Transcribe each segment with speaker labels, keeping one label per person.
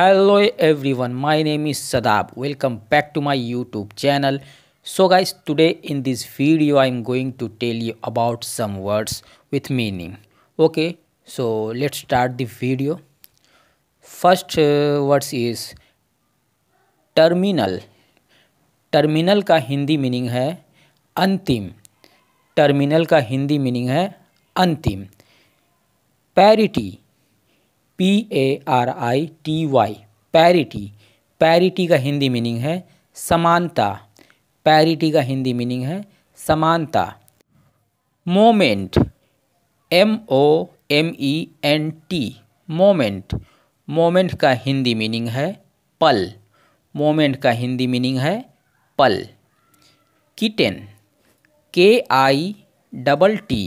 Speaker 1: hello everyone my name is Sadab welcome back to my YouTube channel so guys today in this video I am going to tell you about some words with meaning okay so let's start the video first words is terminal terminal का Hindi meaning है अंतिम terminal का Hindi meaning है अंतिम parity P A R I T Y parity parity का Hindi meaning है समानता parity का हिंदी मीनिंग है समानता moment M O M E N T moment moment का हिंदी मीनिंग है पल मोमेंट का हिंदी मीनिंग है पल kitten K I double T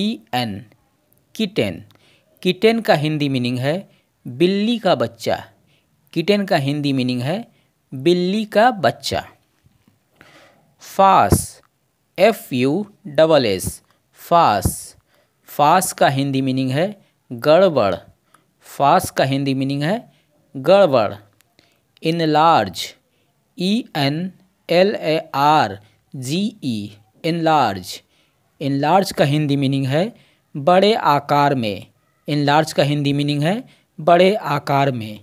Speaker 1: E N kitten kitten का हिंदी मीनिंग है बिल्ली का बच्चा किटन का हिंदी मीनिंग है बिल्ली का बच्चा फास एफ यू डबल एस फास फास का हिंदी मीनिंग है गड़बड़ फास का हिंदी मीनिंग है गड़बड़ enlarge E e N L A R G E e, enlarge enlarge का हिंदी मीनिंग है बड़े आकार में इन लार्ज का हिंदी मीनिंग है बड़े आकार में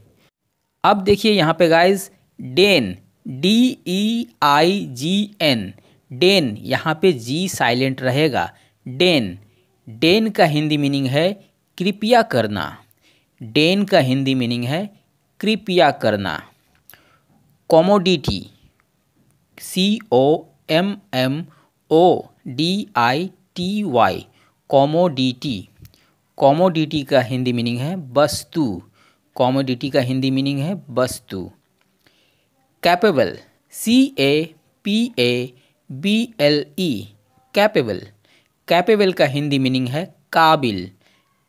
Speaker 1: अब देखिए यहाँ पे guys deign D E I G N deign यहाँ पे जी साइलेंट रहेगा डेन डेन का हिंदी मीनिंग है कृपया करना डेन का हिंदी मीनिंग है कृपया करना commodity C O M M O D I T Y commodity commodity का हिंदी मीनिंग है वस्तु कॉमोडिटी का हिंदी मीनिंग है वस्तु capable C A P A B L E capable capable का हिंदी मीनिंग है काबिल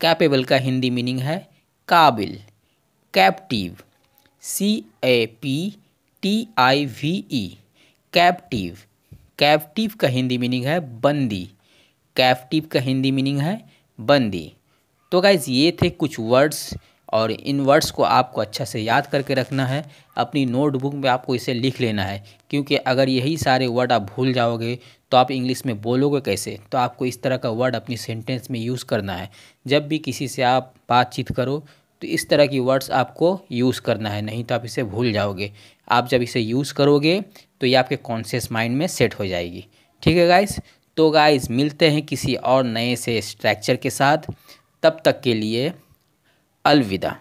Speaker 1: कैपेबल का हिंदी मीनिंग है काबिल captive C A P T I V E captive captive का हिंदी मीनिंग है बंदी कैप्टिव का हिंदी मीनिंग है बंदी तो गाइज़ ये थे कुछ वर्ड्स और इन वर्ड्स को आपको अच्छा से याद करके रखना है अपनी नोटबुक में आपको इसे लिख लेना है क्योंकि अगर यही सारे वर्ड आप भूल जाओगे तो आप इंग्लिश में बोलोगे कैसे तो आपको इस तरह का वर्ड अपनी सेंटेंस में यूज़ करना है जब भी किसी से आप बातचीत करो तो इस तरह की वर्ड्स आपको यूज़ करना है नहीं तो आप इसे भूल जाओगे आप जब इसे यूज़ करोगे तो ये आपके कॉन्शियस माइंड में सेट हो जाएगी ठीक है गाइस तो गाइस मिलते हैं किसी और नए से स्ट्रक्चर के साथ तब तक के लिए अलविदा